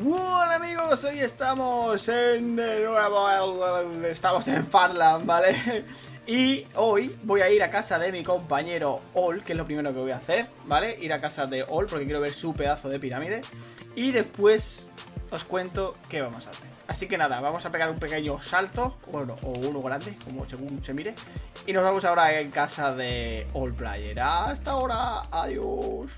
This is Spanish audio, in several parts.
Hola amigos, hoy estamos en nuevo, estamos en Farland, ¿vale? Y hoy voy a ir a casa de mi compañero All, que es lo primero que voy a hacer, ¿vale? Ir a casa de All porque quiero ver su pedazo de pirámide Y después os cuento qué vamos a hacer Así que nada, vamos a pegar un pequeño salto, bueno, o uno grande, como según se mire Y nos vamos ahora en casa de All Player, ¡hasta ahora! ¡Adiós!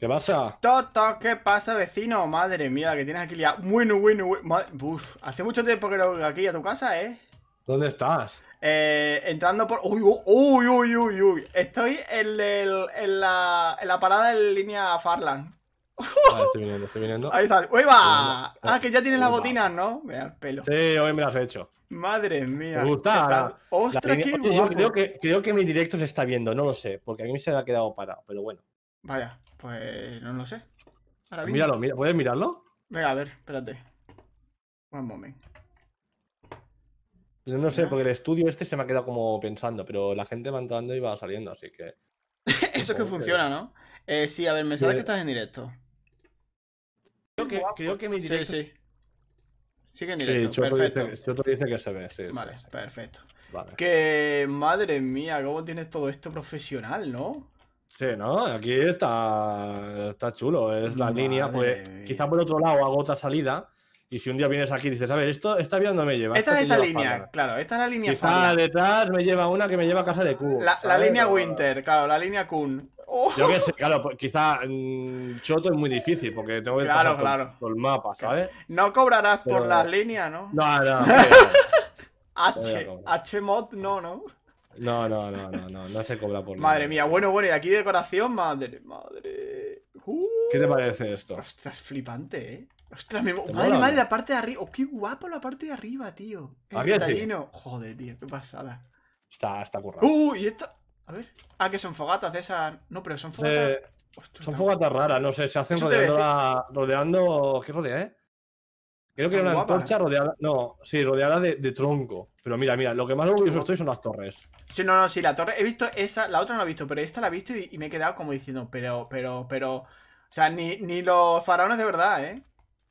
¿Qué pasa? Toto, ¿qué pasa, vecino? Madre mía, que tienes aquí liado. Bueno, bueno, bueno. hace mucho tiempo que no vengo aquí a tu casa, ¿eh? ¿Dónde estás? Eh, entrando por... Uy, uy, uy, uy, uy. Estoy en, el, la, en la parada en línea Farland. estoy viniendo, estoy viniendo. Ahí está. ¡Uy, Ah, que ya tienes las botinas, ¿no? el pelo. Sí, hoy me las he hecho. Madre mía. Me gusta. ¡Ostras, qué Creo que, creo que mi directo se está viendo, no lo sé, porque a mí se me ha quedado parado, pero bueno. Vaya. Pues no lo sé. Míralo, ¿puedes mirarlo? Venga, a ver, espérate. Un momento. Yo no sé, porque el estudio este se me ha quedado como pensando, pero la gente va entrando y va saliendo, así que. Eso es que funciona, ¿no? Eh, sí, a ver, me sale que estás en directo. Creo que, creo que mi directo. Sí, sí. Sigue en directo. Sí, Choto perfecto. Dice, que se ve, sí. Vale, perfecto. Vale. Que madre mía, cómo tienes todo esto profesional, ¿no? Sí, ¿no? Aquí está, está chulo, es la línea. Pues quizá por otro lado hago otra salida. Y si un día vienes aquí y dices, a ver, esto, esta vía no me lleva. Esta, es esta línea, claro, esta es la línea. Quizá detrás me lleva una que me lleva a casa de Q. La, línea Winter, claro, la línea Kun. Yo qué sé, claro, pues, quizá mmm, Choto es muy difícil porque tengo que claro, pasar Por, el mapa, ¿sabes? No cobrarás por las líneas, ¿no? No, no, no, no H, H mod no, ¿no? No, no, no, no, no, no se cobra por nada. Madre mía, bueno, bueno, y aquí decoración, madre, madre. ¿Qué te uh. parece esto? Ostras, flipante, eh. Ostras, me... madre, mía. la parte de arriba. Oh, qué guapo la parte de arriba, tío. El detallino. Joder, tío, qué pasada. Está, está currado. Uy, uh, y esto. A ver. Ah, que son fogatas de esas. No, pero son fogatas. son fogatas raras, no sé, se hacen rodeando, rodeando. ¿Qué rodea, eh? Creo que era una antorcha ¿eh? rodeada. No, sí, rodeada de, tronco. Pero mira, mira, lo que más orgulloso estoy son las torres. Sí, no, no, sí, la torre. He visto esa, la otra no la he visto, pero esta la he visto y, me he quedado como diciendo, pero, pero, pero. O sea, ni, ni los faraones de verdad, ¿eh?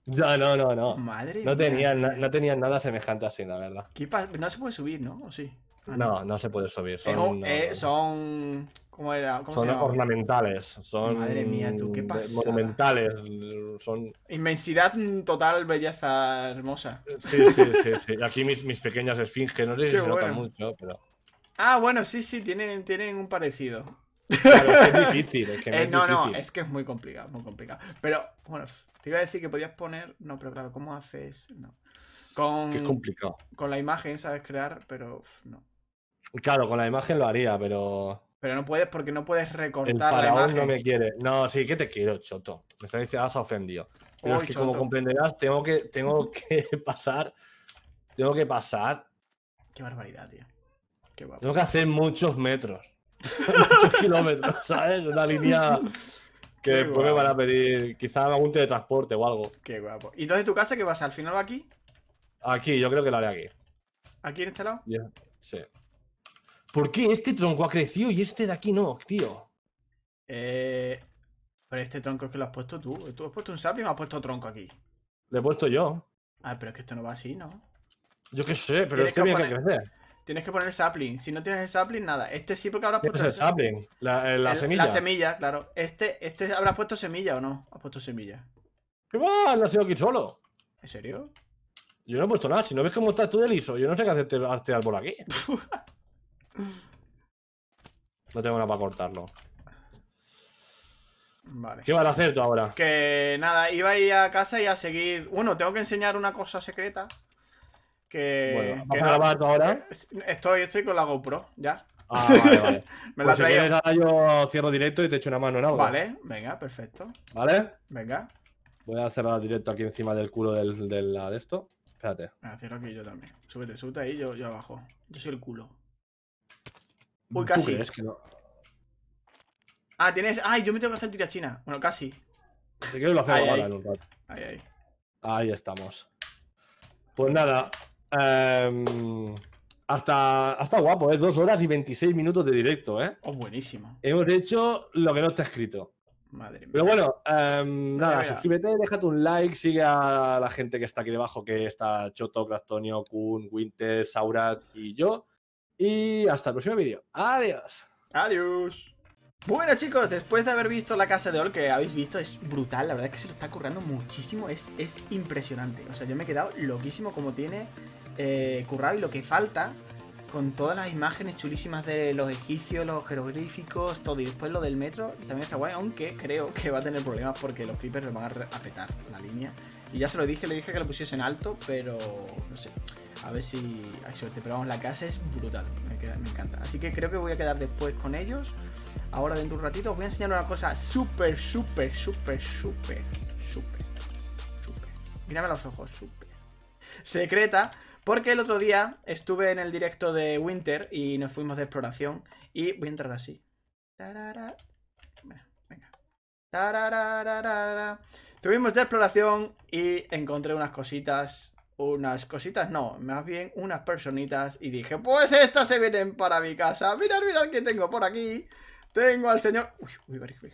No, no, no, no. Madre no tenían, no, tenían nada semejante así, la verdad. ¿Qué no se puede subir, ¿no? ¿O sí? Ah, no, no se puede subir. Eh, son, ¿Cómo era? son ornamentales, son Madre mía, tú, qué monumentales, son... Inmensidad total, belleza hermosa. Sí, sí, sí, Aquí mis, mis pequeñas esfinges, no sé se notan mucho, pero... Ah, bueno, sí, sí, tienen, tienen un parecido. es, que es difícil, es que eh, es es que es muy complicado, muy complicado. Pero, bueno, te iba a decir que podías poner... No, pero claro, ¿cómo haces? No. Con... complicado. Con la imagen sabes crear, pero no. Claro, con la imagen lo haría, pero. Pero no puedes porque no puedes recortar el faraón no me quiere. No, sí, que te quiero, Choto. Me está diciendo, has ofendido. Pero es que como comprenderás, tengo que, tengo que pasar. Tengo que pasar. Qué barbaridad, tío. Qué tengo que hacer muchos metros. muchos kilómetros, ¿sabes? Una línea que después me van a pedir quizá algún teletransporte o algo. Qué guapo. ¿Y entonces tu casa qué vas? ¿Al final va aquí? Aquí, yo creo que lo haré aquí. ¿Aquí en este lado? Ya, Sí. ¿Por qué este tronco ha crecido y este de aquí no, tío? Eh, pero este tronco es que lo has puesto tú. Tú has puesto un sapling o has puesto tronco aquí. le he puesto yo. Ah, pero es que esto no va así, ¿no? Yo qué sé, pero es que que, que crecer. Tienes que poner el sapling. Si no tienes el sapling, nada. Este sí porque habrás puesto. el sapling? Eh, la, semilla. La semilla, claro. Este, este habrás puesto semilla o no? ¿Has puesto semilla? ¿Qué va? No has sido aquí solo. ¿En serio? Yo no he puesto nada. Si no ves cómo estás tú de liso, yo no sé qué hace este, este árbol aquí. No tengo nada para cortarlo. Vale. ¿Qué vas a hacer tú ahora? Que nada, iba a ir a casa y a seguir. Bueno, tengo que enseñar una cosa secreta. Que. Bueno, ¿vas a grabar tú ahora? Estoy, estoy con la GoPro, ya. Ah, vale, vale. Pues Me la si quieres, yo cierro directo y te echo una mano en algo. Vale, venga, perfecto. ¿Vale? Venga. Voy a cerrar directo aquí encima del culo del, de esto. Espérate. cierro aquí yo también. Súbete, súbete ahí, yo abajo. Yo soy el culo. Uy, casi. Que Ah, tienes. Ay, yo me tengo que hacer China, Bueno, casi. se lo hacemos en un Ahí, ahí. estamos. Pues nada. Em, hasta, hasta guapo, ¿eh? Dos horas y 26 minutos de directo, ¿eh? Oh, buenísimo. Hemos hecho lo que no está escrito. Madre mía. Pero bueno, em, pues nada, suscríbete, déjate un like, sigue a la gente que está aquí debajo, que está Choto, Craftonio, Kun, Winter, Saurat y yo. Y hasta el próximo vídeo. Adiós. Adiós. Bueno chicos, después de haber visto la casa de Ol que habéis visto, es brutal, la verdad es que se lo está currando muchísimo, es, es impresionante. O sea, yo me he quedado loquísimo como tiene eh, currado y lo que falta con todas las imágenes chulísimas de los egipcios, los jeroglíficos, todo. Y después lo del metro también está guay, aunque creo que va a tener problemas porque los creepers van a, apetar la línea. Y ya se lo dije, le dije que lo pusiese en alto, pero no sé. A ver si hay suerte. Pero vamos, la casa es brutal. Me, encanta. Así que creo que voy a quedar después con ellos. Ahora dentro de un ratito os voy a enseñar una cosa súper, súper, súper, súper, súper, súper. Mírame los ojos, súper. Secreta. Porque el otro día estuve en el directo de Winter y nos fuimos de exploración. Y voy a entrar así. Tuvimos de exploración y encontré unas cositas unas cositas, no, más bien unas personitas. Y dije, pues estas se vienen para mi casa. Mirad, mirad quién tengo por aquí. Tengo al señor... Uy, uy, uy, uy.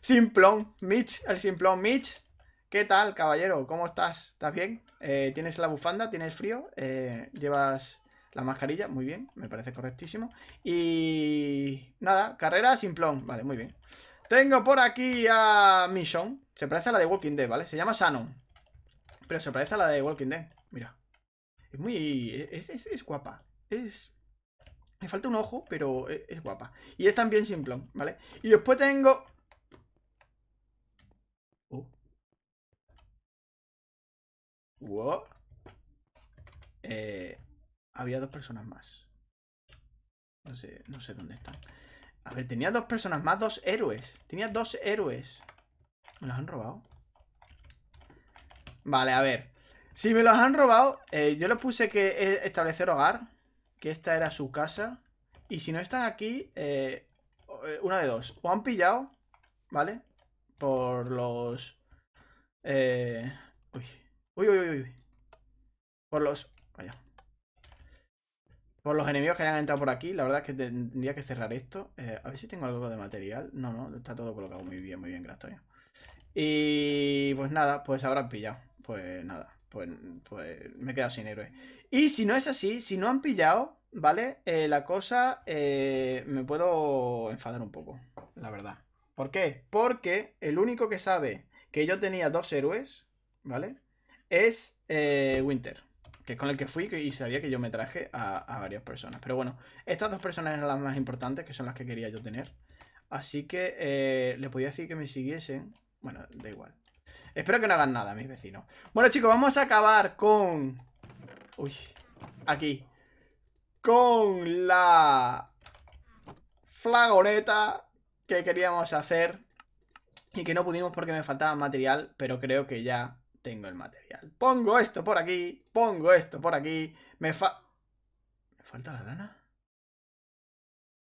Simplón, Mitch, el simplón Mitch. ¿Qué tal, caballero? ¿Cómo estás? ¿Estás bien? Eh, ¿Tienes la bufanda? ¿Tienes frío? Eh, ¿Llevas la mascarilla? Muy bien, me parece correctísimo. Y... Nada, carrera simplón. Vale, muy bien. Tengo por aquí a Mission. Se parece a la de Walking Dead, ¿vale? Se llama Shannon. Pero se parece a la de Walking Dead. Mira. Es muy. Es, guapa. Es. Me falta un ojo, pero e, es, guapa. Y es también simplón, ¿vale? Y después tengo. Oh. Wow. Eh, había dos personas más. No sé, no sé dónde están. A ver, tenía dos personas más, dos héroes. Tenía dos héroes. ¿Me los han robado? Vale, a ver. Si me los han robado, eh, yo les puse que eh, establecer hogar, que esta era su casa. Y si no están aquí, eh, eh, una de dos. O han pillado, ¿vale? Por los... uy. uy, uy, uy, Por los... Vaya. Por los enemigos que hayan entrado por aquí. La verdad es que tendría que cerrar esto. a ver si tengo algo de material. No, no, está todo colocado muy bien, muy bien, gracias. Y pues nada, pues habrán pillado. Pues nada. Pues, pues, me he quedado sin héroe. Y si no es así, si no han pillado, ¿vale? Eh, la cosa eh, me puedo enfadar un poco, la verdad. ¿Por qué? Porque el único que sabe que yo tenía dos héroes, ¿vale? Es eh, Winter, que es con el que fui y sabía que yo me traje a, a, varias personas. Pero bueno, estas dos personas eran las más importantes, que son las que quería yo tener. Así que le podía decir que me siguiesen. Bueno, da igual. Espero que no hagan nada, mis vecinos. Bueno, chicos, vamos a acabar con... Uy, aquí. Con la... Flagoneta que queríamos hacer. Y que no pudimos porque me faltaba material, pero creo que ya tengo el material. Pongo esto por aquí, pongo esto por aquí. Me ¿Me falta la lana?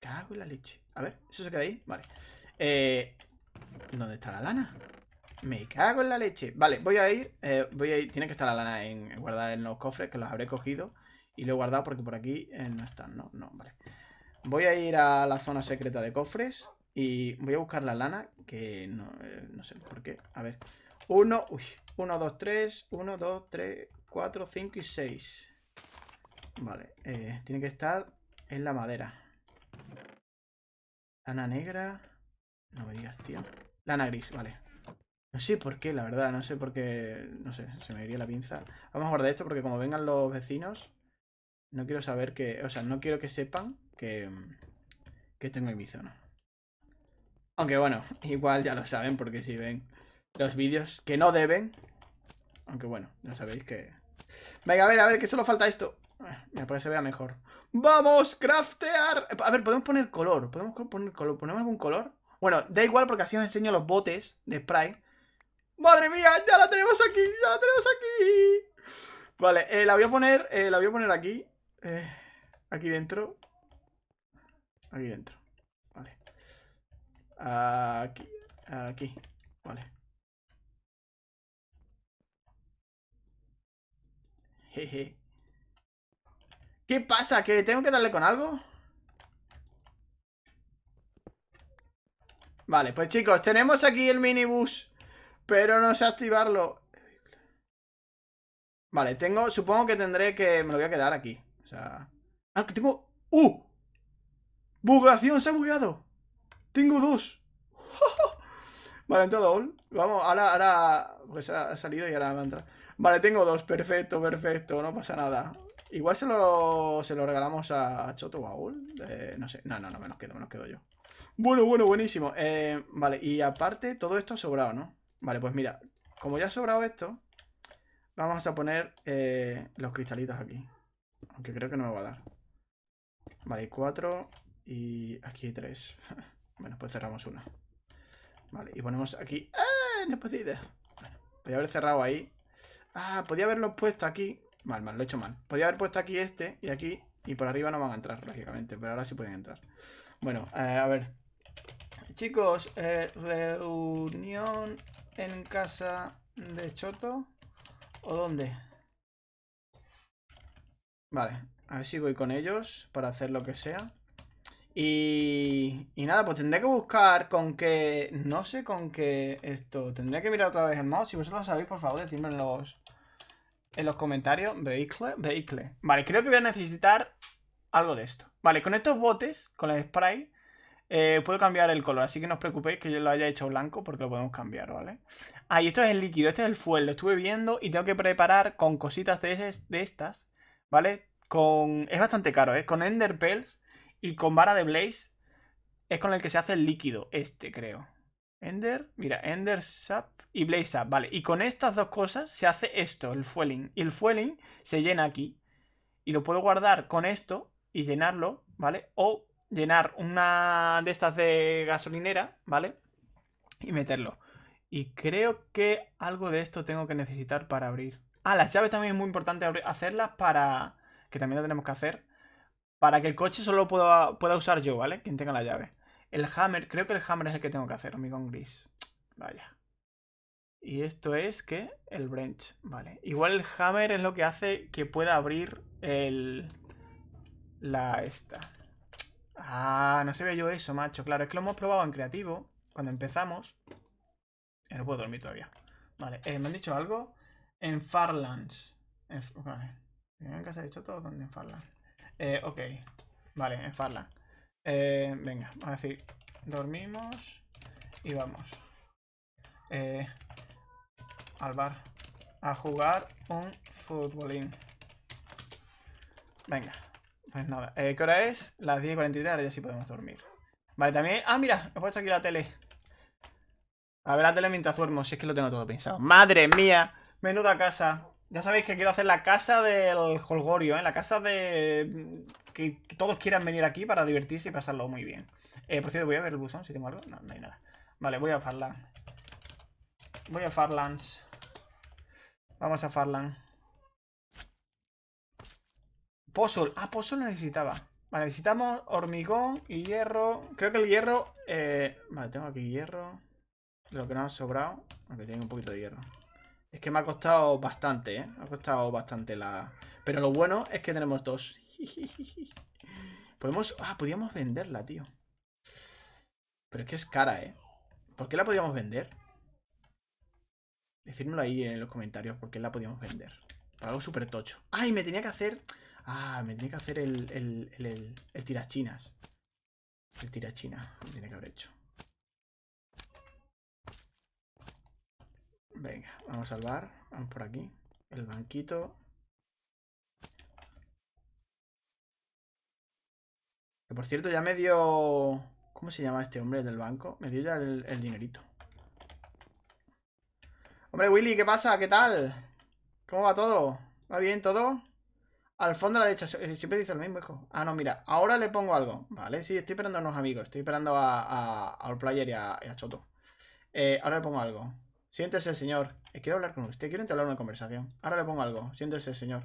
Cago en la leche. A ver, ¿eso se queda ahí? Vale. Eh, ¿Dónde está la lana? Me cago en la leche. Vale, voy a ir. Eh, voy a ir. Tiene que estar la lana en guardar en los cofres, que los habré cogido. Y lo he guardado porque por aquí eh, no están, ¿no? No, vale. Voy a ir a la zona secreta de cofres. Y voy a buscar la lana, que eh, no, sé por qué. A ver. Uno uy. Uno, dos, tres Uno, dos, tres Cuatro, cinco y seis Vale. tiene que estar en la madera. Lana negra. No me digas, tío. Lana gris, vale. No sé por qué, la verdad, no sé por qué... No sé, se me iría la pinza. Vamos a guardar esto porque como vengan los vecinos, no quiero saber que... O sea, no quiero que sepan que, que tengo en mi zona. Aunque bueno, igual ya lo saben porque si ven los vídeos que no deben... Aunque bueno, ya sabéis que... Venga, a ver, a ver, que solo falta esto. Mira, para que se vea mejor. ¡Vamos, craftear! A ver, podemos poner color. ¿Podemos poner color? ¿Ponemos algún color? Bueno, da igual porque así os enseño los botes de spray ¡Madre mía! ¡Ya la tenemos aquí! ¡Ya la tenemos aquí! Vale, eh, la voy a poner, eh, la voy a poner aquí. Eh, aquí dentro. Aquí dentro. Vale. Aquí. Aquí. Vale. Jeje. ¿Qué pasa? ¿Que tengo que darle con algo? Vale, pues chicos, tenemos aquí el minibus pero no sé activarlo. Vale, tengo... Supongo que tendré que... Me lo voy a quedar aquí. O sea... Ah, que tengo... ¡Uh! ¡Bugación! ¡Se ha bugueado! ¡Tengo dos! vale, en todo Vamos, ahora... ahora... Pues ha salido y ahora va a entrar. Vale, tengo dos. Perfecto, perfecto. No pasa nada. Igual se lo, se lo regalamos a Choto a Eh, no sé. No, no, no, me los quedo, me los quedo yo. Bueno, bueno, buenísimo. Eh, vale, y aparte, todo esto ha sobrado, ¿no? Vale, pues mira, como ya ha sobrado esto, vamos a poner eh, los cristalitos aquí. Aunque creo que no me va a dar. Vale, cuatro y aquí hay tres. bueno, pues cerramos una. Vale, y ponemos aquí... ¡Ah! No puedo haber cerrado ahí. Ah, podía haberlo puesto aquí. Mal, mal, lo he hecho mal. Podía haber puesto aquí este y aquí. Y por arriba no van a entrar, lógicamente. Pero ahora sí pueden entrar. Bueno, eh, a ver. Chicos, eh, reunión en casa de Choto. ¿O dónde? Vale, a ver si voy con ellos para hacer lo que sea. Y, y nada, pues tendré que buscar con qué... No sé con qué esto... Tendré que mirar otra vez el mouse. Si vosotros lo sabéis, por favor, decidme en los, en los comentarios. Vehicle, vehicle. Vale, creo que voy a necesitar algo de esto. Vale, con estos botes, con el spray, eh, puedo cambiar el color, así que no os preocupéis que yo lo haya hecho blanco porque lo podemos cambiar, ¿vale? Ah, y esto es el líquido, este es el fuel, lo estuve viendo y tengo que preparar con cositas de, de estas, ¿vale? Con... Es bastante caro, ¿eh? Con Ender Pearls y con vara de Blaze es con el que se hace el líquido, este creo. Ender, mira, Ender Sap y Blaze Sap, vale. Y con estas dos cosas se hace esto, el fueling. Y el fueling se llena aquí. Y lo puedo guardar con esto y llenarlo, ¿vale? O llenar una de estas de gasolinera, ¿vale? Y meterlo. Y creo que algo de esto tengo que necesitar para abrir. Ah, las llaves también es muy importante hacerlas para... Que también lo tenemos que hacer. Para que el coche solo pueda, pueda usar yo, ¿vale? Quien tenga la llave. El hammer, creo que el hammer es el que tengo que hacer, hormigón gris. Vaya. Y esto es que el branch, vale. Igual el hammer es lo que hace que pueda abrir el... La esta. Ah, no ve yo eso, macho. Claro, es que lo hemos probado en creativo. Cuando empezamos. Eh, no puedo dormir todavía. Vale, eh, ¿me han dicho algo? En Farlands. vale. ¿En se ha dicho todo? ¿Dónde? En Farlands. Eh, ok. Vale, en Farlands. Eh, venga, vamos a decir. Dormimos y vamos. al bar. A jugar un futbolín. Venga. Pues nada, eh, ¿qué hora es? Las 10.43, ahora ya sí podemos dormir. Vale, también... Ah, mira, he puesto aquí la tele. A ver la tele mientras duermo, si es que lo tengo todo pensado. ¡Madre mía! Menuda casa. Ya sabéis que quiero hacer la casa del Holgorio, ¿eh? La casa de... Mm, que todos quieran venir aquí para divertirse y pasarlo muy bien. Eh, por cierto, voy a ver el buzón, si tengo algo. No, no hay nada. Vale, voy a Farland. Voy a Farlands. Vamos a Farland. Pozol. Ah, Pozol necesitaba. Vale, necesitamos hormigón y hierro. Creo que el hierro... Eh, vale, tengo aquí hierro. Lo que nos ha sobrado. Aunque tengo un poquito de hierro. Es que me ha costado bastante, ¿eh? ha costado bastante la... Pero lo bueno es que tenemos dos. Podemos... Ah, podíamos venderla, tío. Pero es que es cara, ¿eh? ¿Por qué la podíamos vender? Decídmelo ahí en los comentarios por qué la podíamos vender. Para algo súper tocho. ¡Ay! Me tenía que hacer... Ah, me tiene que hacer el, el, el, el, tirachinas. El tirachinas tiene que haber hecho. Venga, vamos a salvar. Vamos por aquí. El banquito. Que por cierto, ya me dio... ¿Cómo se llama este hombre del banco? Me dio ya el, el dinerito. Hombre, Willy, ¿qué pasa? ¿Qué tal? ¿Cómo va todo? ¿Va bien todo? Al fondo de la derecha, eh, siempre dice lo mismo, hijo. Ah, no, mira, ahora le pongo algo. Vale, sí, estoy esperando a unos amigos. Estoy esperando a, a, Player y a, Choto. Eh, ahora le pongo algo. Siéntese, señor. Eh, quiero hablar con usted, quiero entablar una conversación. Ahora le pongo algo. Siéntese, señor.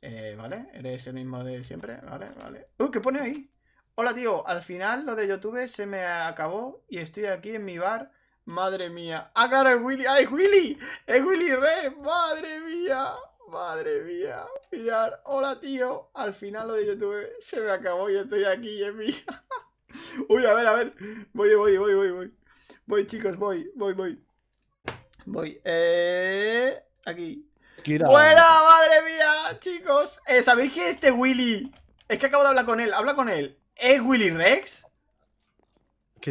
Eh, vale, eres el mismo de siempre. Vale, vale. ¡Uh, qué pone ahí! Hola, tío. Al final lo de YouTube se me acabó y estoy aquí en mi bar. Madre mía. ¡Ah, claro, es Willy! ¡Ay, Willy! ¡Es Willy Rey! ¡Madre mía! Madre mía, mirar, hola tío, al final lo de YouTube se me acabó y estoy aquí en mi... Uy, a ver, a ver, voy, voy, voy, voy, voy, voy chicos, voy, voy, voy, voy, eh... aquí. ¡Fuera, madre mía, chicos! Eh, ¿Sabéis que este Willy? Es que acabo de hablar con él, habla con él. ¿Es Willy Rex?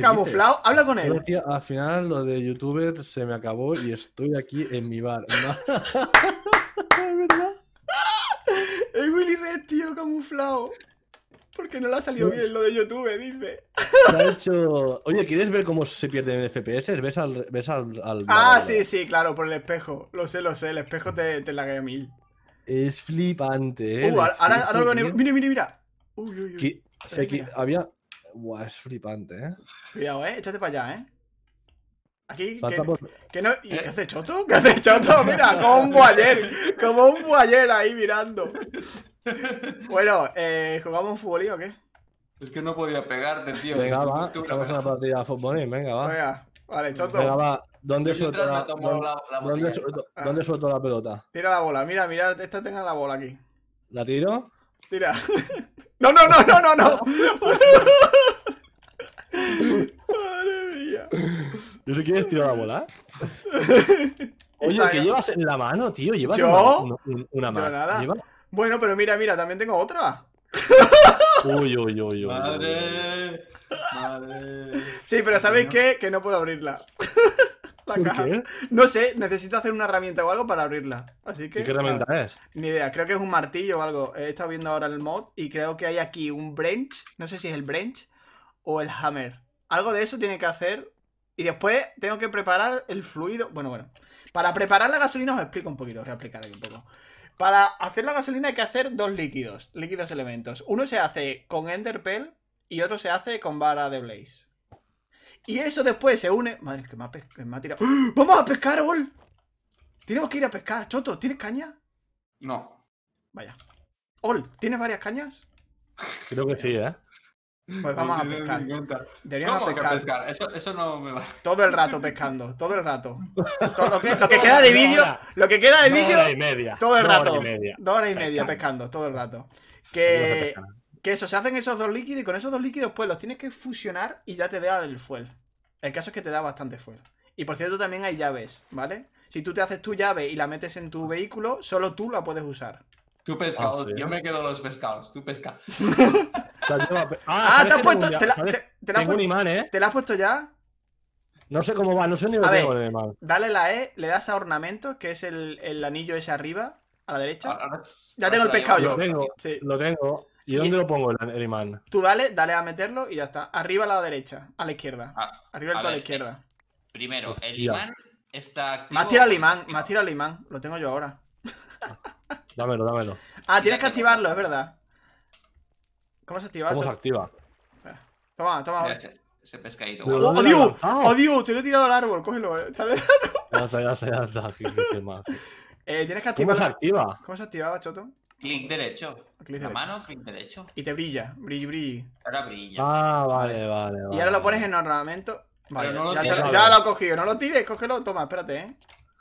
camuflado, habla con él. al final lo de youtuber se me acabó y estoy aquí en mi bar. Es Willy Red, tío, camuflado. Porque no le ha salido pues bien lo de YouTube, eh, dime. Se ha hecho. Oye, ¿quieres ver cómo se pierden FPS? ¿Ves al. Ves al, ah, sí, sí, claro, por el espejo. Lo sé, lo sé. El espejo te, te a mil. Es flipante, eh. Uh, ahora, ahora lo venimos. Mira, mira, mira. Uy, uy, uy. había. Buah, es flipante, eh. Cuidado, eh. Échate para allá, eh. Aquí, que, no, ¿y eh. qué hace Choto? ¿Qué hace Choto? Mira, como un boyer, como un boyer ahí mirando. Bueno, eh, ¿jugamos un futbolín o qué? Es que no podía pegarte, tío. Venga, va, en una partida de futbolín, venga, va. Venga, vale, Choto. Venga, va, ¿dónde suelto la, ¿dónde, suelto, ah. suelto la pelota? Tira la bola, mira, mira, esta tenga la bola aquí. ¿La tiro? Tira. no, no, no, no, no, no. ¿No te quieres tirar la bola? Oye, ¿qué llevas en la mano, tío? ¿Llevas una, mano? Bueno, pero mira, mira, también tengo otra. uy, uy, uy, uy. Madre. Madre. Sí, pero ¿sabéis qué? Que no puedo abrirla. No sé, necesito hacer una herramienta o algo para abrirla. Así que. qué herramienta es? Ni idea, creo que es un martillo o algo. He estado viendo ahora el mod y creo que hay aquí un branch. No sé si es el branch o el hammer. Algo de eso tiene que hacer y después tengo que preparar el fluido. Bueno, bueno. Para preparar la gasolina os explico un poquito, os voy a explicar aquí un poco. Para hacer la gasolina hay que hacer dos líquidos, líquidos elementos. Uno se hace con Enderpell y otro se hace con vara de Blaze. Y eso después se une... Madre, que ¡Ah! ¡Vamos a pescar, Ol! Tenemos que ir a pescar. Choto, ¿tienes caña? No. Vaya. Ol, ¿tienes varias cañas? Creo que sí, ¿eh? Pues vamos a pescar. Deberíamos pescar. Eso, no me va. Todo el rato pescando, todo el rato. lo, que, queda de vídeo, lo que queda de vídeo, y media, todo el rato. Dos horas y media, pescando, todo el rato. Que, eso, se hacen esos dos líquidos y con esos dos líquidos, pues los tienes que fusionar y ya te da el fuel. El caso es que te da bastante fuel. Y por cierto, también hay llaves, ¿vale? Si tú te haces tu llave y la metes en tu vehículo, solo tú la puedes usar. Tú pescado, ah, yo me quedo los pescados, tú pesca. Ah, te has puesto. has puesto ya? No sé cómo va, no sé ni lo tengo el Dale la E, le das a ornamentos, que es el, anillo ese arriba, a la derecha. ya tengo el pescado yo. Lo tengo, lo tengo. ¿Y dónde lo pongo el, imán? Tú dale, dale a meterlo y ya está. Arriba a la derecha, a la izquierda. Ah, arriba a, la izquierda. Eh, primero, el imán está. Activo. Más tira el imán, más tira el imán. Lo tengo yo ahora. dámelo, dámelo. Ah, tienes que activarlo, es verdad. ¿Cómo se activa? ¿Cómo se activa? Toma, toma. se ese, pescadito. ¡Oh, odio Te lo he tirado al árbol, cógelo. Eh. ya está, ya está, ya está. eh, tienes que activar. ¿Cómo se activa? ¿Cómo se activaba, Choto? Clic derecho. Clic la mano, clic derecho. Y te brilla, brilli, brilli. Ahora brilla. Ah, vale, vale. y ahora lo pones en ornamento. Vale, ya, ya, lo he cogido, no lo tires, cógelo, toma, espérate, eh.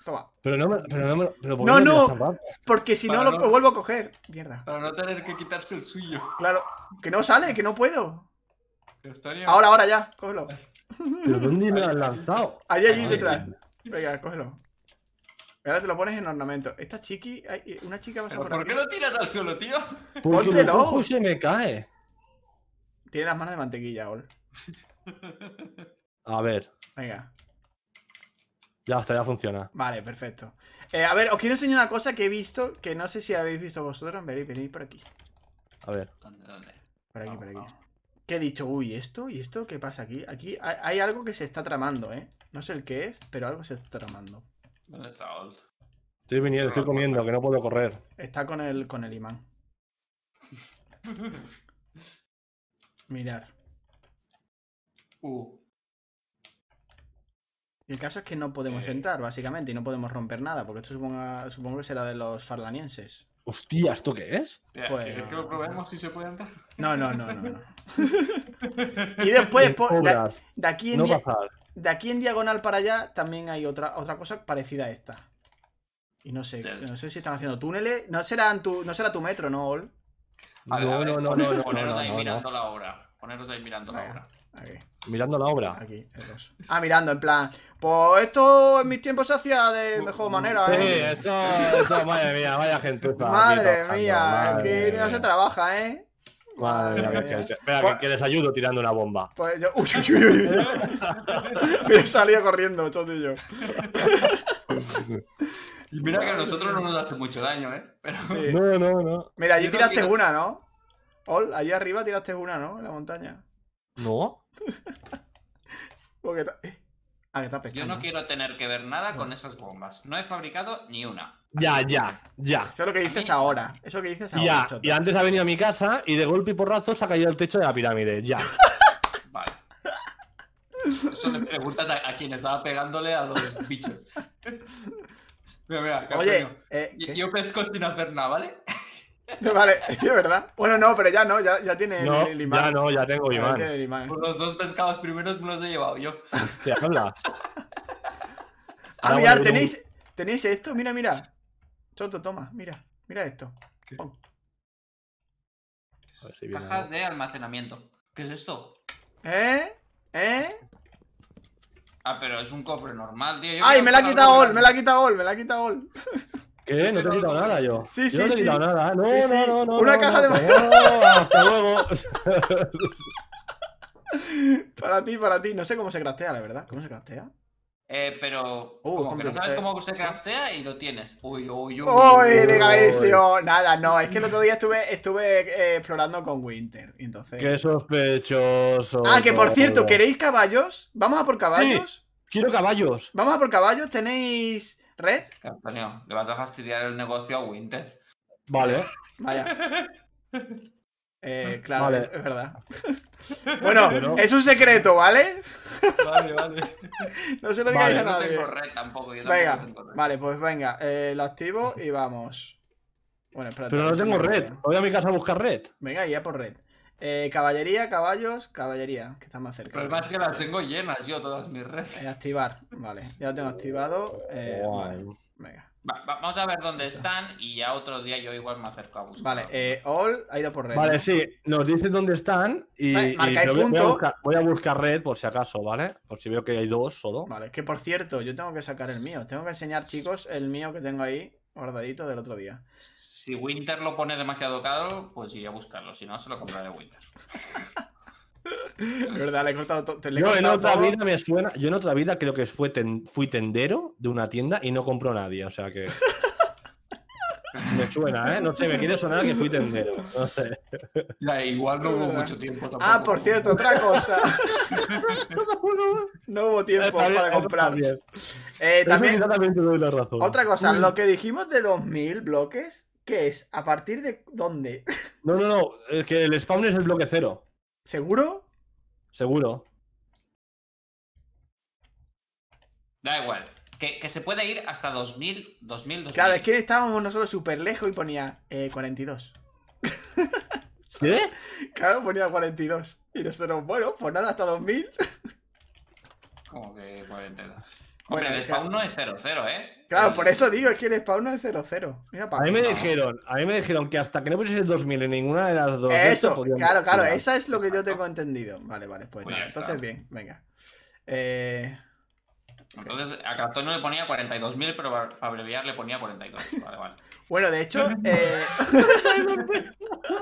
Toma. Pero no me, pero no, me, pero no, no porque si no, lo, vuelvo a coger. Mierda. Para no tener que quitarse el suyo. Claro, que no sale, que no puedo. Ahora, ahora ya, cógelo. ¿Pero dónde me lo has lanzado? Ahí, allí ah, detrás. Venga, cógelo. Ahora te lo pones en ornamento. Esta chiqui, eh, una chica va a ¿Por qué lo tiras al suelo, tío? Porque el ojo se me cae. Tiene las manos de mantequilla, Ol. A ver. Venga. Ya está, ya funciona. Vale, perfecto. Eh, a ver, os quiero enseñar una cosa que he visto, que no sé si habéis visto vosotros. Venid, por aquí. A ver. ¿Dónde, dónde? Por aquí, por aquí. ¿Qué he dicho? Uy, ¿esto? ¿Y esto qué pasa aquí? Aquí hay, algo que se está tramando, ¿eh? No sé el qué es, pero algo se está tramando. ¿Dónde está Old? Estoy viniendo, estoy comiendo, que no puedo correr. Está con el, con el imán. Mirar. Uh. El caso es que no podemos eh. entrar, básicamente, y no podemos romper nada, porque esto supongo que será de los farlanienses. Hostia, ¿esto qué es? Pues... que lo pues- probemos si se puede entrar? No, no, no, no. y después, pues, de, aquí en diagonal para allá también hay otra, otra cosa parecida a esta. Y no sé, no sé si están haciendo túneles. No, no será tu metro, ¿no, Ol? no, no, no, no, Poneros ahí mirando la obra, Poneros ahí mirando la obra. Mirando la obra. Ah, mirando, en plan. Pues esto en mis tiempos se hacía de mejor manera, ¿eh? sí, esto, madre mía, vaya gentuza. Madre mía, aquí no se trabaja, ¿eh? Madre mía, que, espera, que, les pues ayudo tirando una bomba. Pues yo. Uy, uy, uy, corriendo, chotillo. Y mira que a nosotros no nos hace mucho daño, ¿eh? No, no, no. Mira, allí tiraste una, ¿no? allí arriba tiraste una, ¿no? En la montaña. No. Ah, yo no quiero tener que ver nada con esas bombas. No he fabricado ni una. Ya, ya, ya. Eso es lo que dices ahora. Eso que dices ahora. Y antes ha venido a mi casa y de golpe y porrazo se ha caído el techo de la pirámide. Ya. Vale. Eso le preguntas a, quienes quien estaba pegándole a los bichos. Mira, mira, Oye, eh, yo pesco sin hacer nada, ¿vale? Vale, sí, de verdad. Bueno, no, pero ya no, ya, ya tiene no, el, imán. Ya no, ya tengo imán. imán. Por los dos pescados primeros me los he llevado yo. Sí, habla. ah, ah mirad, tenéis, tenéis esto, mira, mira. Choto, toma, mira, mira esto. Caja de almacenamiento. ¿Qué es esto? ¿Eh? ¿Eh? Ah, pero es un cofre normal, tío. ¡Ay, me la ha quitado Ol! Me la ha quitado Ol, me la ha quitado Ol. ¿Qué? No te he quitado nada yo. Sí, sí, sí. no te he quitado nada. No, no, no, Una caja de Hasta luego. para ti, para ti. No sé cómo se craftea, la verdad. ¿Cómo se craftea? Eh, pero uh, como no sabes cómo se craftea y lo tienes. Uy, uy, uy. Uy, legalísimo. Nada, no, es que el otro día estuve, estuve eh, explorando con Winter. Entonces... Qué sospechoso. Ah, que por cierto, ¿queréis caballos? ¿Vamos a por caballos? quiero caballos. Vamos a por caballos. Tenéis Red. Antonio, le vas a fastidiar el negocio a Winter. Vale. Vaya. Eh, claro, es, verdad. bueno, es un secreto, ¿vale? vale, vale. no se lo diga a nadie. No tengo red tampoco. Yo venga, vale, pues venga, eh, lo activo y vamos. Bueno, espérate. Pero no tengo red. Voy a mi casa a buscar red. Venga, ya por red. Eh, caballería, caballos, caballería, que están más cerca. Pero es que las tengo llenas yo, todas mis redes. Eh, activar, vale, ya lo tengo activado. Eh, venga. vamos a ver dónde están y ya otro día yo igual me acerco a buscar. Vale, All ha ido por red. Vale, sí, nos dicen dónde están y, Voy, a buscar, red por si acaso, ¿vale? Por si veo que hay dos solo. Vale, que por cierto, yo tengo que sacar el mío. Tengo que enseñar, chicos, el mío que tengo ahí guardadito del otro día. Si Winter lo pone demasiado caro, pues iré a buscarlo. Si no, se lo compraré Winter. Es verdad, le he cortado yo en otra vida me suena. Yo en otra vida creo que fui tendero de una tienda y no compró nadie. O sea que. me suena, ¿eh? No sé, me quiere sonar que fui tendero. No sé. igual no hubo mucho tiempo tampoco. Ah, por cierto, otra cosa. no hubo tiempo para comprar. Eh, también. Eh, también, doy la razón. Otra cosa, lo que dijimos de 2.000 bloques, ¿Qué es? ¿A partir de dónde? No, no, no. Es que el spawn es el bloque cero. ¿Seguro? Seguro. Da igual. Que, se puede ir hasta 2000, 2000, 2000. Claro, es que estábamos nosotros súper lejos y ponía 42. Eh, ¿Sí? Claro, ponía 42. Y nosotros, bueno, pues nada, hasta 2000. Como que 42 bueno, el spawn no es 0-0, ¿eh? Claro, por eso digo, es que el spawn no es 0-0. a mí me dijeron, a mí me dijeron que hasta que no pusiese el 2000 en ninguna de las dos. Eso, claro, claro, eso esa es lo que yo tengo entendido. Vale, vale, pues, entonces bien, venga. Eh, entonces, a Cartón no le ponía 42.000, pero para abreviar le ponía 42. Vale, vale. bueno, de hecho. Eh,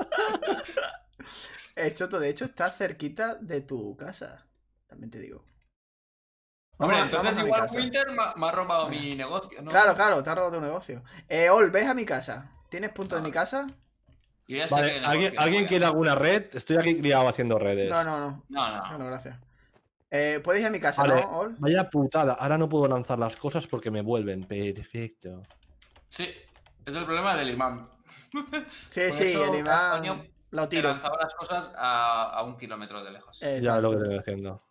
eh... Choto, de hecho, está cerquita de tu casa. También te digo. Hombre, entonces igual Winter me ha robado mi negocio, ¿no? Claro, claro, te ha robado tu negocio. Eh, Ol, ves a mi casa. ¿Tienes punto de ah, mi casa? ¿Alguien, quiere alguna red? Estoy aquí liado haciendo redes. No, no, no. No, no. gracias. Eh, puedes ir a mi casa, ¿no, Ol? Vaya putada, ahora no puedo lanzar las cosas porque me vuelven. Perfecto. Sí, es el problema del imán. sí, sí, el imán. Lo tiro. Lanzaba las cosas a, un kilómetro de lejos. Eh, ya es lo que estoy haciendo.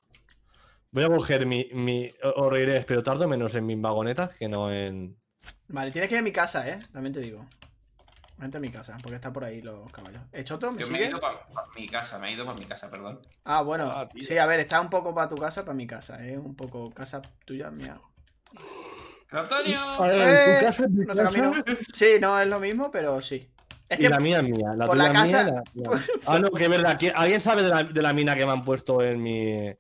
Voy a coger mi, mi reiré pero tardo menos en mis vagonetas que no en. Vale, tienes que ir a mi casa, eh. También te digo. Vente a mi casa, porque está por ahí los caballos. hecho ¿Me, Yo me he ido para, mi casa, me he ido para mi casa, perdón. Ah, bueno, ah, sí, a ver, está un poco para tu casa, para mi casa, ¿eh? Un poco casa tuya, mía. ¡Antonio! A ¿tu eh, casa es mi casa? Sí, no es lo mismo, pero sí. y la mía es mía, la tuya es casa... mía. Ah, no, que es verdad. ¿Alguien sabe de la mina que me han puesto en mi.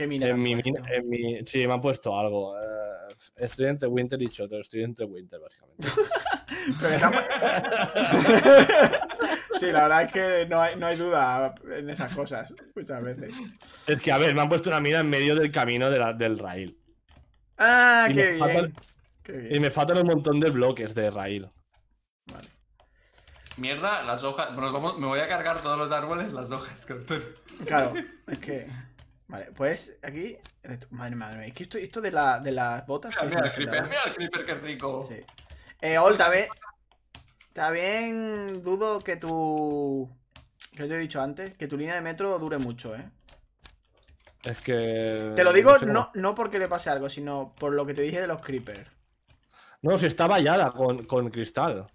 En mi, en mi, sí, me han puesto algo. estudiante eh, estoy entre Winter y Chotter. Estoy entre Winter, básicamente. sí, la verdad es que no hay, no hay, duda en esas cosas muchas veces. Es que, a ver, me han puesto una mina en medio del camino del rail. Ah, qué, bien. Y me faltan un montón de bloques de rail. Vale. Mierda, las hojas. Bueno, me voy a cargar todos los árboles, las hojas, Claro, es que. Vale, pues aquí. Madre madre mía. Es que esto, de, las botas. Mira, el creeper, el creeper, qué rico. Sí. Eh, Ol, también. También dudo que tu. Que te he dicho antes, que tu línea de metro dure mucho, ¿eh? Es que. Te lo digo no, no, porque le pase algo, sino por lo que te dije de los creepers. No, si está vallada con, cristal.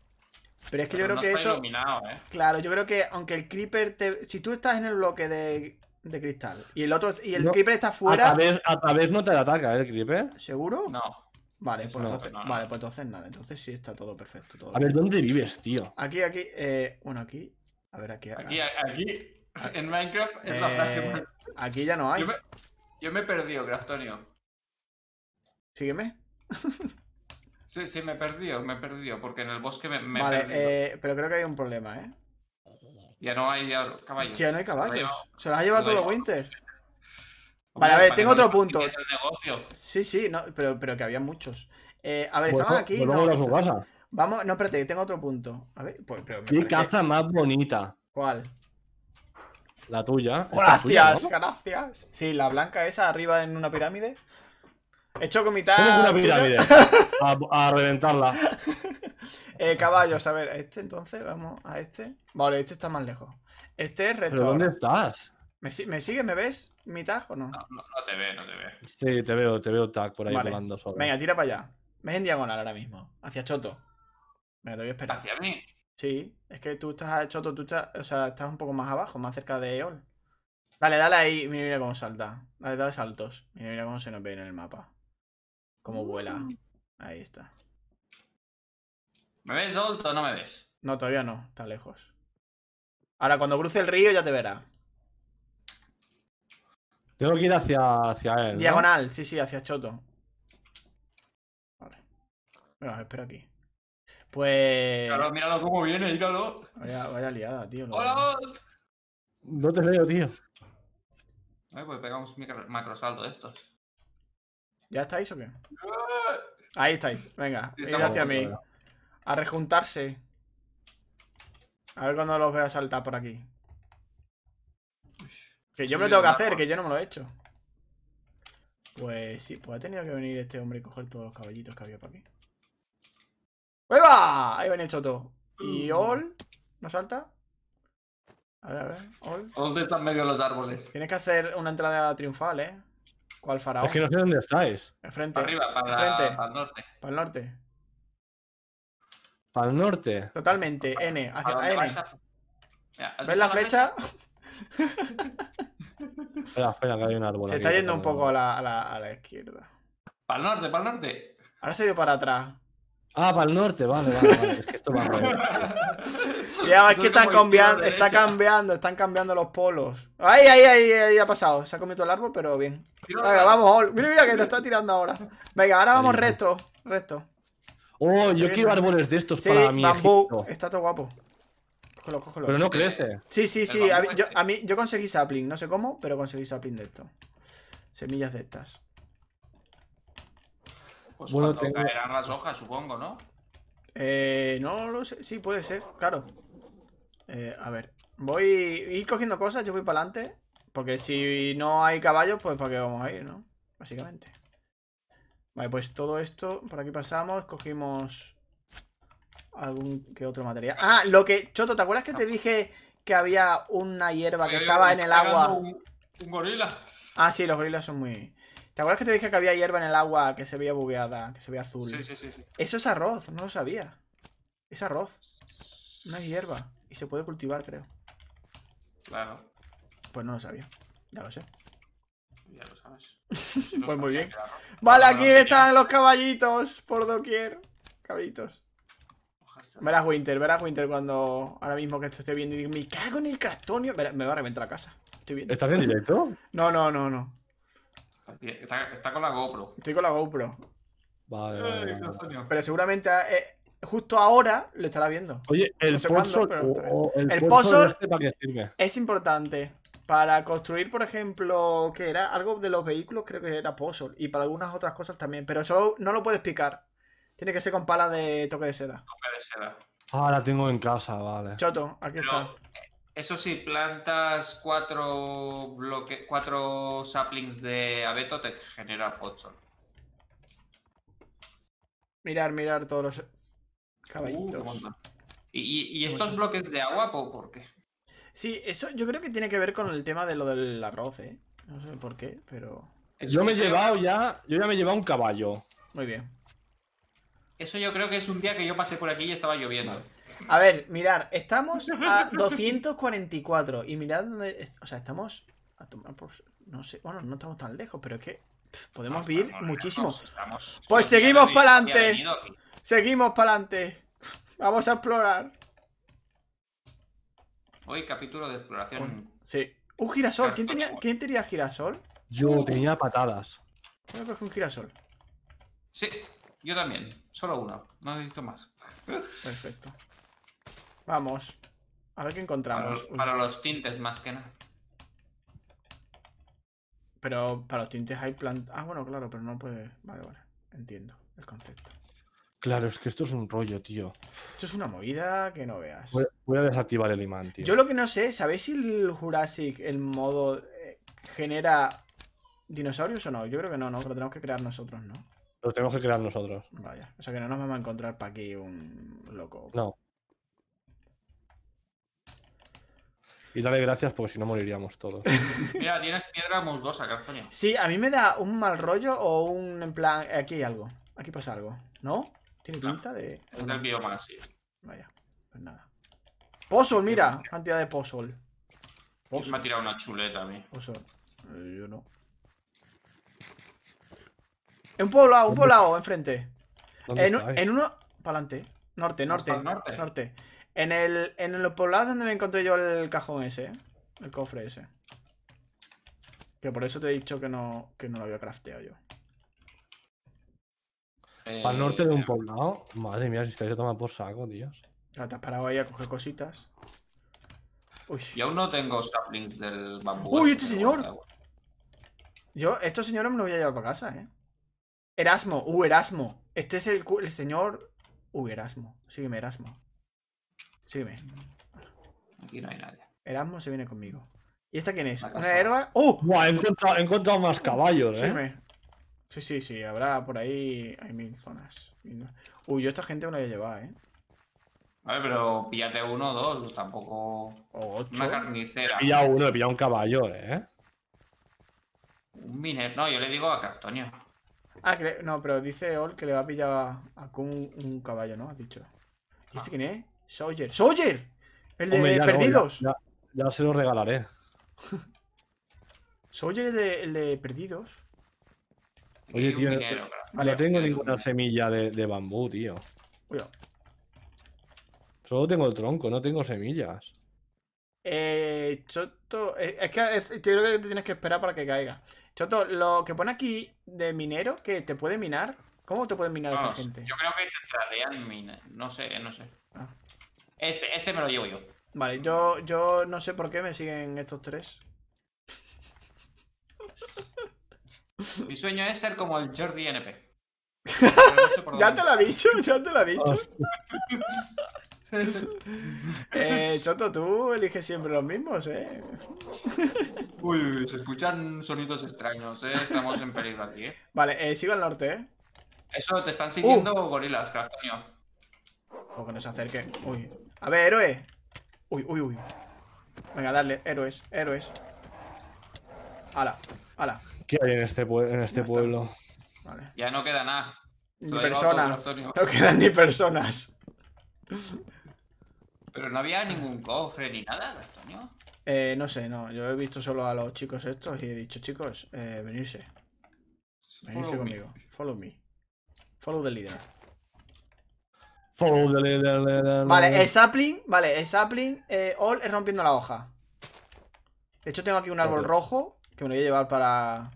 Pero es que yo creo que eso. ¿eh? Claro, yo creo que aunque el creeper te. Si tú estás en el bloque de de cristal. Y el otro, y el creeper está fuera. A través, no te ataca, ¿eh, el creeper. ¿Seguro? No. Vale, pues no, entonces, vale, pues entonces nada. Entonces sí está todo perfecto. Todo a ver, ¿dónde vives, tío? Aquí, aquí, eh, bueno, aquí. A ver, aquí. Aquí, aquí. En Minecraft es la frase. Eh, aquí ya no hay. Yo me, he perdido, Graftonio. Sígueme. sí, sí, me he perdido, me he perdido, porque en el bosque me, vale, he perdido. Eh, pero creo que hay un problema, ¿eh? Ya no hay caballos. Ya no hay caballos. Se los ha llevado todo Winter. Vale, a ver, tengo otro punto. Sí, sí, pero, que había muchos. Eh, a ver, estaban aquí. no, Vamos, no, espérate, tengo otro punto. A ver, pues. Pero ¿Qué casa más bonita? ¿Cuál? La tuya. Gracias, gracias. Sí, la blanca esa arriba en una pirámide. Hecho con mitad. Tengo una pirámide. a, a reventarla. Eh, caballos, a ver, a este entonces, vamos a este. Vale, este está más lejos. Este es reto. ¿Pero dónde estás? ¿Me, sigues? ¿Me ves? ¿Mi tag o no? No, no? te veo, no te veo. Sí, te veo, te veo tag por ahí volando sobre. Venga, tira para allá. Ves en diagonal ahora mismo. Hacia Choto. Venga, te voy a esperar. ¿Hacia mí? Sí, es que tú estás a Choto, tú estás, o sea, estás un poco más abajo, más cerca de Eol. Dale, dale ahí, mira, cómo salta. Dale, dale saltos. Mira, mira cómo se nos ve en el mapa. Como mm. vuela. Ahí está. ¿Me ves, Alto, o no me ves? No, todavía no, está lejos. Ahora, cuando cruce el río ya te verá. Tengo que ir hacia, hacia él. Diagonal, sí, sí, hacia Choto. Vale. Bueno, espero aquí. Pues. Claro, míralo cómo viene, dígalo. Vaya, liada, tío. ¡Hola! No te veo, tío. ver, eh, pues pegamos un micro, de estos. ¿Ya estáis o qué? Ah. Ahí estáis. Venga, ir hacia mí. A rejuntarse. A ver cuando los vea saltar por aquí. Que yo me lo tengo que hacer, pues. que yo no me lo he hecho. Pues sí, pues ha tenido que venir este hombre y coger todos los caballitos que había por aquí. ¡Hueva! Ahí viene el choto. ¿Y All? Mm. ¿No salta? A ver, a ver. All. están medio los árboles. Tienes que hacer una entrada triunfal, ¿eh? ¿Cuál faraón? Es que no sé dónde estáis. Enfrente. Para arriba, para, el norte. Para el norte. Para el norte. Totalmente, N, hacia N. ¿Ves la flecha? Se está yendo un poco a la, a la, izquierda. Para el norte, para el norte. Ahora se dio para atrás. Ah, para el norte, vale, vale, vale. Es que esto va Ya, es que están cambiando, está cambiando, están cambiando los polos. Ay, ahí, ay, ahí ha pasado. Se ha comido el árbol, pero bien. Venga, vamos, mira, mira que lo está tirando ahora. Venga, ahora vamos recto, recto. Oh, yo quiero árboles de estos para mi Está todo guapo. Pero no crece. Sí, sí, sí. yo, yo conseguí sapling, no sé cómo, pero conseguí sapling de esto. Semillas de estas. Pues bueno, caerán las hojas, supongo, ¿no? Eh, no lo sé. Sí, puede ser, claro. Eh, a ver, voy a ir cogiendo cosas, yo voy para adelante. Porque si no hay caballos, pues para qué vamos a ir, ¿no? Básicamente. Vale, pues todo esto, por aquí pasamos, cogimos algún que otro material. Ah, lo que, Choto, ¿te acuerdas que te dije que había una hierba que estaba en el agua? un gorila. Ah, sí, los gorilas son muy... ¿Te acuerdas que te dije que había hierba en el agua que se veía bugueada, que se veía azul? Sí, sí, sí, Eso es arroz, no lo sabía. Es arroz. No es hierba. Y se puede cultivar, creo. Claro. Pues no lo sabía. Ya lo sé. Ya lo sabes. pues muy bien. Vale, aquí están los caballitos por doquier. Caballitos. Verás Winter, verás Winter cuando ahora mismo que esto esté viendo y me cago en el castonio. Me va a reventar la casa. ¿Estás en directo? No, no, no, no está, con la GoPro. Estoy con la GoPro. Vale, Pero seguramente ah, eh, justo ahora lo estará viendo. Oye, el no este, es importante para construir, por ejemplo, que era algo de los vehículos, creo que era puzzle, y para algunas otras cosas también, pero eso no lo puedes picar. Tiene que ser con pala de toque de seda. Toque de seda. Ah, la tengo en casa, vale. Choto, aquí está. Eso sí, plantas cuatro bloque, cuatro saplings de abeto te genera potsol. Mirar, mirar todos los uh, caballitos. ¿Y, estos bloques de agua, ¿por qué? Sí, eso yo creo que tiene que ver con el tema de lo del arroz, ¿eh? No sé por qué, pero. yo me he llevado ya. Yo ya me he llevado un caballo. Muy bien. Eso yo creo que es un día que yo pasé por aquí y estaba lloviendo. A ver, mirar, estamos a 244 y mirad dónde... O sea, estamos a tomar por... No sé, bueno, no estamos tan lejos, pero es que podemos vivir muchísimo. pues seguimos para adelante. Seguimos para adelante. Vamos a explorar. Hoy capítulo de exploración. Sí. Un girasol. ¿Quién tenía, ¿quién tenía girasol? Yo tenía patadas. Voy a un girasol. Sí, yo también. Solo uno. No necesito más. Perfecto. Vamos. A ver qué encontramos. Para los, tintes más que nada. Pero para los tintes hay plantas. Ah, bueno, claro, pero no puede. Vale, vale. Entiendo el concepto. Claro, es que esto es un rollo, tío. Esto es una movida que no veas. Voy, a desactivar el imán, tío. Yo lo que no sé, ¿sabéis si el Jurassic, el modo, eh, genera dinosaurios o no? Yo creo que no, ¿no? Pero lo tenemos que crear nosotros, ¿no? Lo tenemos que crear nosotros. Vaya. O sea que no nos vamos a encontrar para aquí un loco. No. Y dale gracias porque si no moriríamos todos. Mira, tienes piedra musgosa, Cartoño. Sí, a mí me da un mal rollo o un en plan. Eh, aquí hay algo. Aquí pasa algo. ¿No? Tiene pinta de. Es del bioma, sí. Vaya, pues nada. Pozol, mira. Cantidad de pozol. Me ha tirado una chuleta a mí. Pozol. Eh, yo no. En un poblado, un poblado, enfrente. en, en uno. Para adelante. Norte, norte. Norte. norte. En el, en el poblado donde me encontré yo el cajón ese, el cofre ese. Que por eso te he dicho que no, que no lo había crafteado yo. Eh, para el norte de un poblado. Madre mía, si estáis a tomar por saco, tíos. Ya te has parado ahí a coger cositas. Uy. Yo aún no tengo saplings del bambú. ¡Uy, este, este señor! Yo, estos señores me los voy a llevar para casa, ¿eh? Erasmo, uh, Erasmo. Este es el, señor. Uy, uh, Erasmo. Sígueme, Erasmo. Sígueme. Aquí no hay nadie. Erasmo se viene conmigo. ¿Y esta quién es? ¿Una ¡Oh! Buah, he encontrado, más caballos, eh. Sí, sí, sí. Habrá por ahí. Hay mil zonas. Uy, yo esta gente me la voy a llevar, eh. Vale, pero píllate uno o dos, pues tampoco. O ocho. Una carnicera. Pilla uno, Pilla un caballo, eh. Un miner, no, yo le digo a Castonio Ah, que no, pero dice Ol que le va a pillar a, un, caballo, ¿no? Ha dicho. ¿Y este ah. quién es? Sawyer. ¡Sawyer! El de Perdidos. ya, se lo regalaré. Sawyer el de, el de Perdidos. Oye, tío, no, tengo ninguna semilla de, bambú, tío. Cuidado. Solo tengo el tronco, no tengo semillas. Eh, Choto, eh, es que creo que tienes que esperar para que caiga. Choto, lo que pone aquí de minero, que te puede minar, ¿Cómo te pueden minar esta gente? Yo creo que te tradean minar No sé, no sé. Ah. Este, este me lo llevo yo. Vale, yo, yo no sé por qué me siguen estos tres. Mi sueño es ser como el Jordi NP. ya te lo ha dicho, ya te lo ha dicho. eh, Choto, tú eliges siempre los mismos, ¿eh? Uy, se escuchan sonidos extraños, ¿eh? Estamos en peligro aquí, ¿eh? Vale, eh, sigo al norte, ¿eh? Eso te están uh. siguiendo gorilas, Castaño. O que nos acerque. Uy. A ver, héroe. Uy, uy, uy. Venga, dale, héroes, héroes. hala! hala ¿Qué hay en este, en este pueblo? Ya no queda nada. Ni personas. No quedan ni personas. Pero no había ningún cofre ni nada, Castaño Eh, no sé, no. Yo he visto solo a los chicos estos y he dicho, chicos, eh, venirse. Venirse conmigo. Follow me. Follow the leader. Follow the leader. vale, el sapling. Vale, el sapling. Eh, all es rompiendo la hoja. De hecho, tengo aquí un árbol rojo que me lo voy a llevar para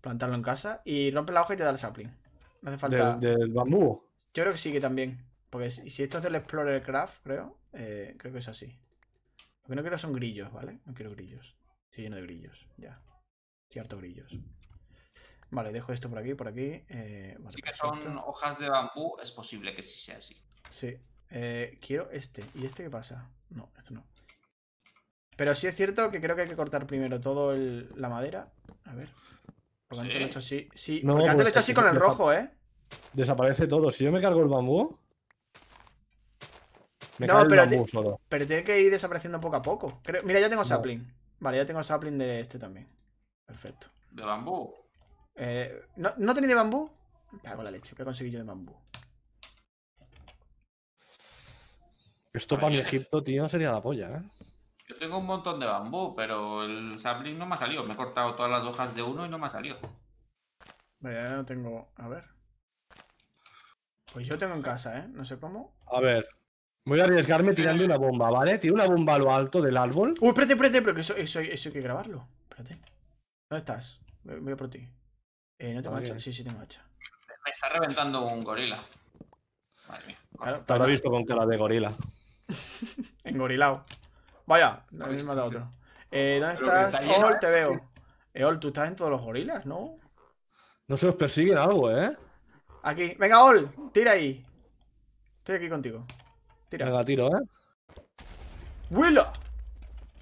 plantarlo en casa. Y rompe la hoja y te da el sapling. No hace falta. ¿Del, del bambú? Yo creo que sí, que también. Porque si esto es del Explorer Craft, creo, eh, creo que es así. Lo que no quiero son grillos, ¿vale? No quiero grillos. Estoy lleno de grillos, ya. Cierto harto grillos. Vale, dejo esto por aquí, por aquí. Eh, si que son hojas de bambú, es posible que sí sea así. Sí. Eh, quiero este. ¿Y este qué pasa? No, esto no. Pero sí es cierto que creo que hay que cortar primero todo la madera. A ver. Porque antes lo he hecho así. Sí, porque antes lo he hecho así con el rojo, ¿eh? Desaparece todo. Si yo me cargo el bambú. Me cargo el bambú solo. pero tiene que ir desapareciendo poco a poco. mira, ya tengo sapling. Vale, ya tengo sapling de este también. Perfecto. ¿De bambú? Eh, ¿no, ¿No tenéis de bambú? hago la leche, que he conseguido yo de bambú. Esto para mi Egipto, tío, sería la polla, ¿eh? Yo tengo un montón de bambú, pero el sapling no me ha salido. Me he cortado todas las hojas de uno y no me ha salido. Vaya, no tengo... A ver. Pues yo tengo en casa, ¿eh? No sé cómo. A ver. Voy a arriesgarme tirando una bomba, ¿vale? Tiro una bomba a lo alto del árbol. Uy, espérate, espérate, pero que eso, eso, hay que grabarlo. Espérate. ¿Dónde estás? Voy por ti. Eh, ¿No tengo hacha? Sí, sí tengo hacha. Me está reventando un gorila. Madre mía. Claro, Te habrá visto con cara de gorila. Engorilao. Vaya, me misma matado otro. Eh, ¿Dónde estás? Ol, ¿eh? te veo. Ol, tú estás en todos los gorilas, ¿no? No se os persigue algo, ¿eh? Aquí. Venga, Ol, tira ahí. Estoy aquí contigo. Tira. Venga, tiro, ¿eh? ¡Willa!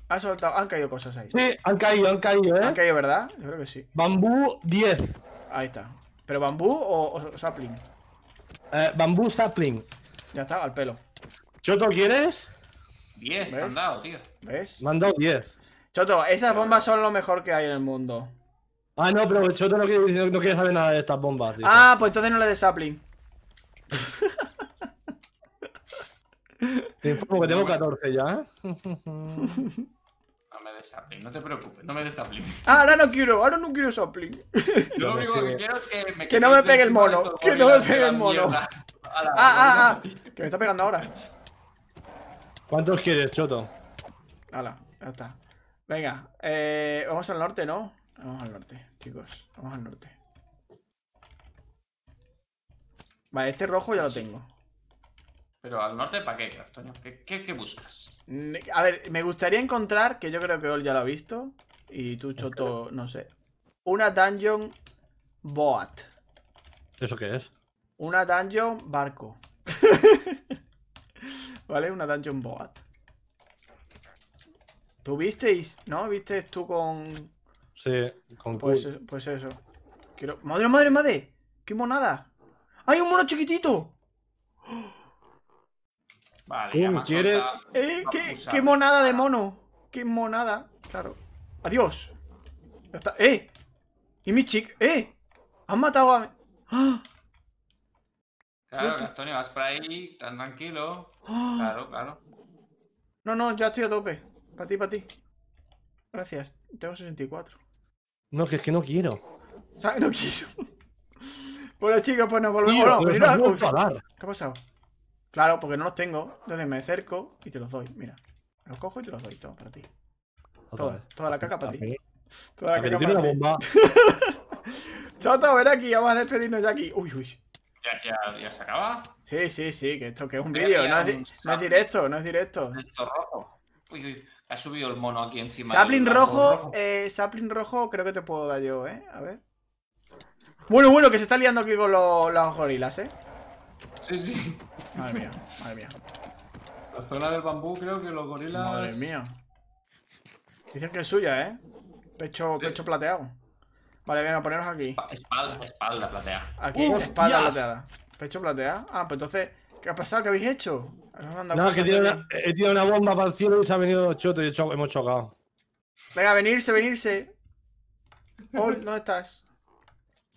Ha soltado. Han caído cosas ahí. Sí, han caído, han caído, ¿eh? Han caído, ¿verdad? Yo creo que sí. Bambú 10. Ahí está. ¿Pero bambú o, sapling? Eh, bambú sapling. Ya está, al pelo. ¿Choto quieres? 10, me han dado, tío. ¿Ves? Me han dado 10. Choto, esas bombas son lo mejor que hay en el mundo. Ah, no, pero Choto no quiere, saber nada de estas bombas, tío. Ah, pues entonces no le des sapling. Te informo que tengo 14 ya. ¿eh? no te preocupes, no me des sapling. Ah, ahora no quiero, ahora no quiero sapling. que quiero que me Que no me pegue el mono, que no me pegue el mono. Ah, ah, ah, que me está pegando ahora. ¿Cuántos quieres, Choto? Hala, ya está. Venga, eh, vamos al norte, ¿no? Vamos al norte, chicos, vamos al norte. Vale, este rojo ya lo tengo. Pero al norte, ¿para qué, ¿Qué, buscas? A ver, me gustaría encontrar, que yo creo que Ol ya lo ha visto, y tú, Choto, no sé. Una dungeon boat. ¿Eso qué es? Una dungeon barco. ¿Vale? Una dungeon boat. ¿Tú visteis? ¿No? Visteis tú con...? Sí, con pues, pues eso. madre, madre! ¡Qué monada! ¡Hay un mono chiquitito! ¡Oh! Vale, Eh, ¿qué, monada de mono! ¡Qué monada! Claro. ¡Adiós! ¡Eh! ¡Y mi chica? ¡Eh! ¡Han matado a ¡Ah! Claro, Antonio, vas por ahí, tan tranquilo. ¡Ah! Claro, claro. No, no, ya estoy a tope. Para ti, para ti. Gracias. Tengo 64. No, que es que no quiero. O sea, no quiero. Hola chicos, pues nos volvemos. ¿Qué ha pasado? Claro, porque no los tengo. Entonces me acerco y te los doy. Mira, los cojo y te los doy todo para ti. Toda, la caca para ti. Toda la caca para ti. bomba. ven aquí, vamos a despedirnos ya aquí. Uy, uy. ¿Ya, ya, ya se acaba? Sí, sí, sí, que esto que es un vídeo. No, es directo, no es directo. Esto rojo. Uy, uy. Ha subido el mono aquí encima. Sapling rojo, Eh, sapling rojo creo que te puedo dar yo, ¿eh? A ver. Bueno, bueno, que se está liando aquí con los, los gorilas, ¿eh? Sí, sí. Madre mía, madre mía. La zona del bambú creo que los gorilas... Madre mía. Dicen que es suya, ¿eh? Pecho, pecho plateado. Vale, venga, ponernos aquí. Espalda, espalda plateada. Aquí, ¡Uh, espalda plateada. Pecho plateado. Ah, pues entonces, ¿qué ha pasado? ¿Qué habéis hecho? No, es que he tirado una bomba para el cielo y se ha venido choto y hemos chocado. Venga, venirse, venirse. Paul, ¿dónde estás?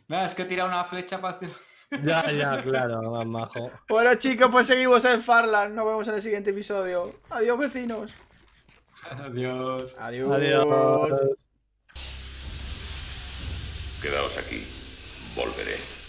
venga es que he tirado una flecha para el cielo. Ya, ya, claro, más majo. Bueno, chicos, pues seguimos en Farland. Nos vemos en el siguiente episodio. Adiós, vecinos. Adiós. Adiós. Adiós. Quedaos aquí. Volveré.